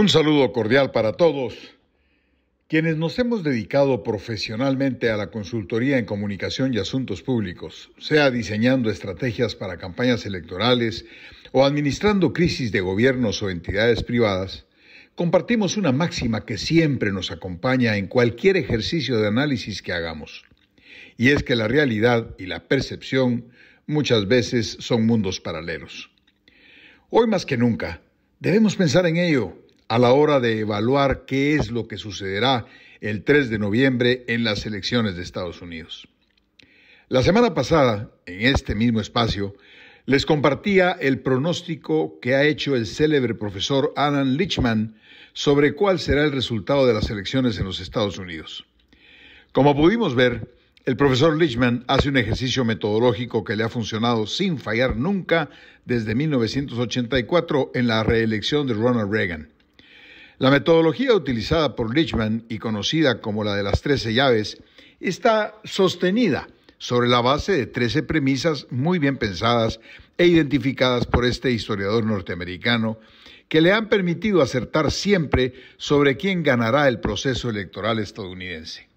Un saludo cordial para todos. Quienes nos hemos dedicado profesionalmente a la consultoría en comunicación y asuntos públicos, sea diseñando estrategias para campañas electorales o administrando crisis de gobiernos o entidades privadas, compartimos una máxima que siempre nos acompaña en cualquier ejercicio de análisis que hagamos, y es que la realidad y la percepción muchas veces son mundos paralelos. Hoy más que nunca, debemos pensar en ello a la hora de evaluar qué es lo que sucederá el 3 de noviembre en las elecciones de Estados Unidos. La semana pasada, en este mismo espacio, les compartía el pronóstico que ha hecho el célebre profesor Alan Lichman sobre cuál será el resultado de las elecciones en los Estados Unidos. Como pudimos ver, el profesor Lichman hace un ejercicio metodológico que le ha funcionado sin fallar nunca desde 1984 en la reelección de Ronald Reagan. La metodología utilizada por Lichman y conocida como la de las 13 llaves está sostenida sobre la base de 13 premisas muy bien pensadas e identificadas por este historiador norteamericano que le han permitido acertar siempre sobre quién ganará el proceso electoral estadounidense.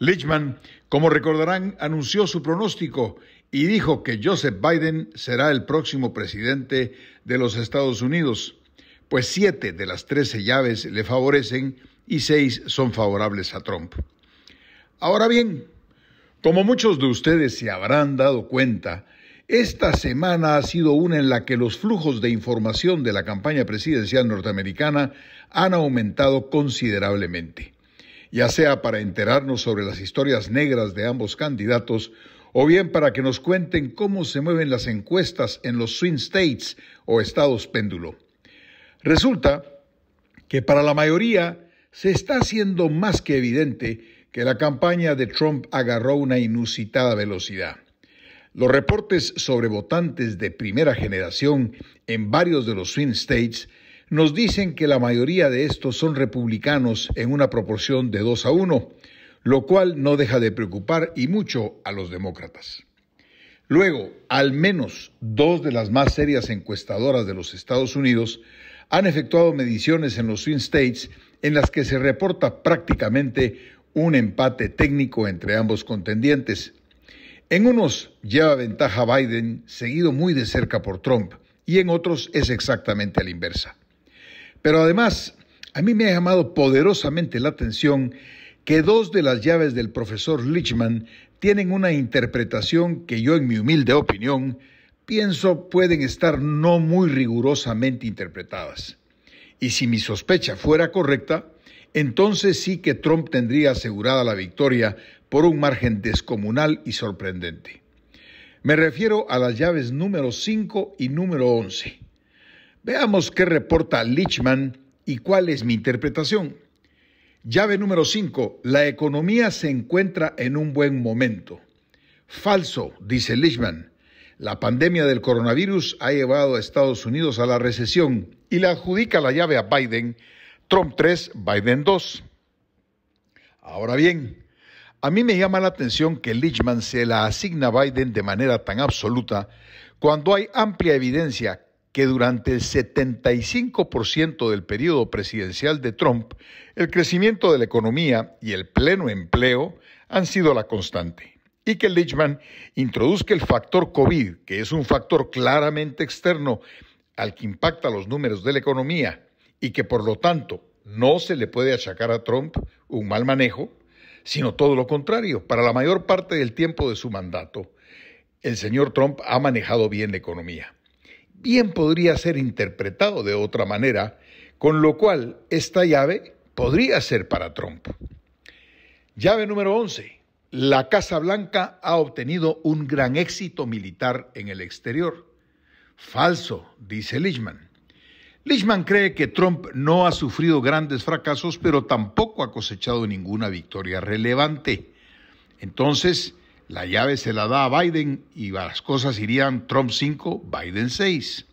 Lichman, como recordarán, anunció su pronóstico y dijo que Joseph Biden será el próximo presidente de los Estados Unidos pues siete de las trece llaves le favorecen y seis son favorables a Trump. Ahora bien, como muchos de ustedes se habrán dado cuenta, esta semana ha sido una en la que los flujos de información de la campaña presidencial norteamericana han aumentado considerablemente, ya sea para enterarnos sobre las historias negras de ambos candidatos o bien para que nos cuenten cómo se mueven las encuestas en los swing states o estados péndulo. Resulta que para la mayoría se está haciendo más que evidente que la campaña de Trump agarró una inusitada velocidad. Los reportes sobre votantes de primera generación en varios de los swing states nos dicen que la mayoría de estos son republicanos en una proporción de 2 a 1, lo cual no deja de preocupar y mucho a los demócratas. Luego, al menos dos de las más serias encuestadoras de los Estados Unidos han efectuado mediciones en los swing states en las que se reporta prácticamente un empate técnico entre ambos contendientes. En unos lleva ventaja Biden, seguido muy de cerca por Trump, y en otros es exactamente a la inversa. Pero además, a mí me ha llamado poderosamente la atención que dos de las llaves del profesor Lichman tienen una interpretación que yo, en mi humilde opinión, pienso pueden estar no muy rigurosamente interpretadas. Y si mi sospecha fuera correcta, entonces sí que Trump tendría asegurada la victoria por un margen descomunal y sorprendente. Me refiero a las llaves número 5 y número 11. Veamos qué reporta Lichman y cuál es mi interpretación. Llave número 5. La economía se encuentra en un buen momento. Falso, dice Lichman. La pandemia del coronavirus ha llevado a Estados Unidos a la recesión y le adjudica la llave a Biden, Trump 3, Biden 2. Ahora bien, a mí me llama la atención que Lichman se la asigna a Biden de manera tan absoluta cuando hay amplia evidencia que durante el 75% del periodo presidencial de Trump, el crecimiento de la economía y el pleno empleo han sido la constante y que Lichman introduzca el factor COVID, que es un factor claramente externo al que impacta los números de la economía y que por lo tanto no se le puede achacar a Trump un mal manejo, sino todo lo contrario. Para la mayor parte del tiempo de su mandato, el señor Trump ha manejado bien la economía. Bien podría ser interpretado de otra manera, con lo cual esta llave podría ser para Trump. Llave número 11. La Casa Blanca ha obtenido un gran éxito militar en el exterior. Falso, dice Lichman. Lichman cree que Trump no ha sufrido grandes fracasos, pero tampoco ha cosechado ninguna victoria relevante. Entonces, la llave se la da a Biden y las cosas irían Trump 5, Biden 6.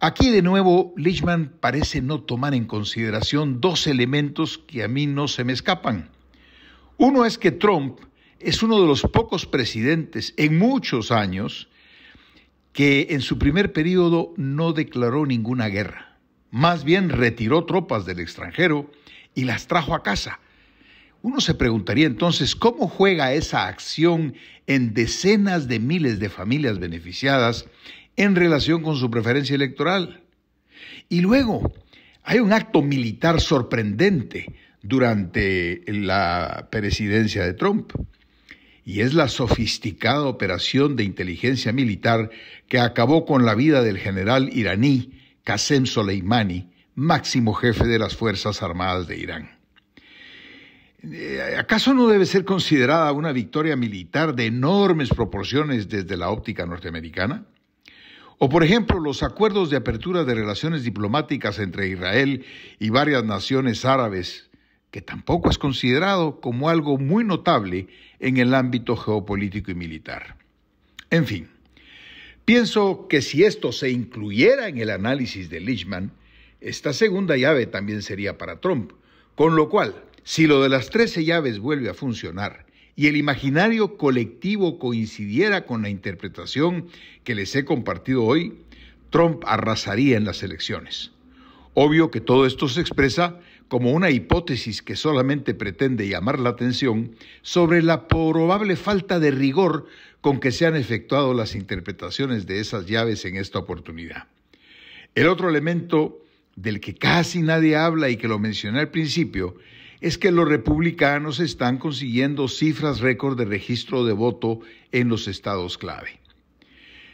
Aquí de nuevo, Lichman parece no tomar en consideración dos elementos que a mí no se me escapan. Uno es que Trump es uno de los pocos presidentes en muchos años que en su primer periodo no declaró ninguna guerra. Más bien retiró tropas del extranjero y las trajo a casa. Uno se preguntaría entonces cómo juega esa acción en decenas de miles de familias beneficiadas en relación con su preferencia electoral. Y luego, hay un acto militar sorprendente durante la presidencia de Trump. Y es la sofisticada operación de inteligencia militar que acabó con la vida del general iraní Qasem Soleimani, máximo jefe de las Fuerzas Armadas de Irán. Eh, ¿Acaso no debe ser considerada una victoria militar de enormes proporciones desde la óptica norteamericana? O por ejemplo, los acuerdos de apertura de relaciones diplomáticas entre Israel y varias naciones árabes que tampoco es considerado como algo muy notable en el ámbito geopolítico y militar. En fin, pienso que si esto se incluyera en el análisis de Lichman, esta segunda llave también sería para Trump, con lo cual, si lo de las 13 llaves vuelve a funcionar y el imaginario colectivo coincidiera con la interpretación que les he compartido hoy, Trump arrasaría en las elecciones. Obvio que todo esto se expresa como una hipótesis que solamente pretende llamar la atención sobre la probable falta de rigor con que se han efectuado las interpretaciones de esas llaves en esta oportunidad. El otro elemento del que casi nadie habla y que lo mencioné al principio es que los republicanos están consiguiendo cifras récord de registro de voto en los estados clave.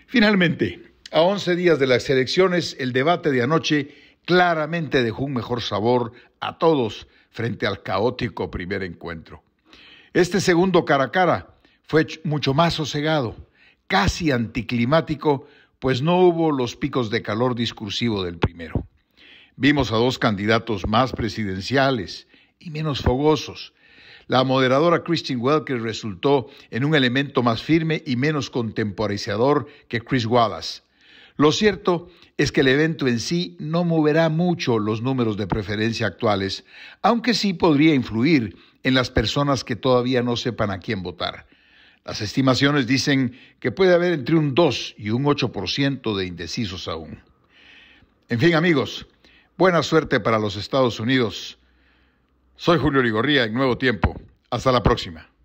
Finalmente, a 11 días de las elecciones, el debate de anoche claramente dejó un mejor sabor a todos frente al caótico primer encuentro. Este segundo cara a cara fue mucho más sosegado, casi anticlimático, pues no hubo los picos de calor discursivo del primero. Vimos a dos candidatos más presidenciales y menos fogosos. La moderadora Christine Welker resultó en un elemento más firme y menos contemporizador que Chris Wallace, lo cierto es que el evento en sí no moverá mucho los números de preferencia actuales, aunque sí podría influir en las personas que todavía no sepan a quién votar. Las estimaciones dicen que puede haber entre un 2 y un 8% de indecisos aún. En fin, amigos, buena suerte para los Estados Unidos. Soy Julio Ligorría en Nuevo Tiempo. Hasta la próxima.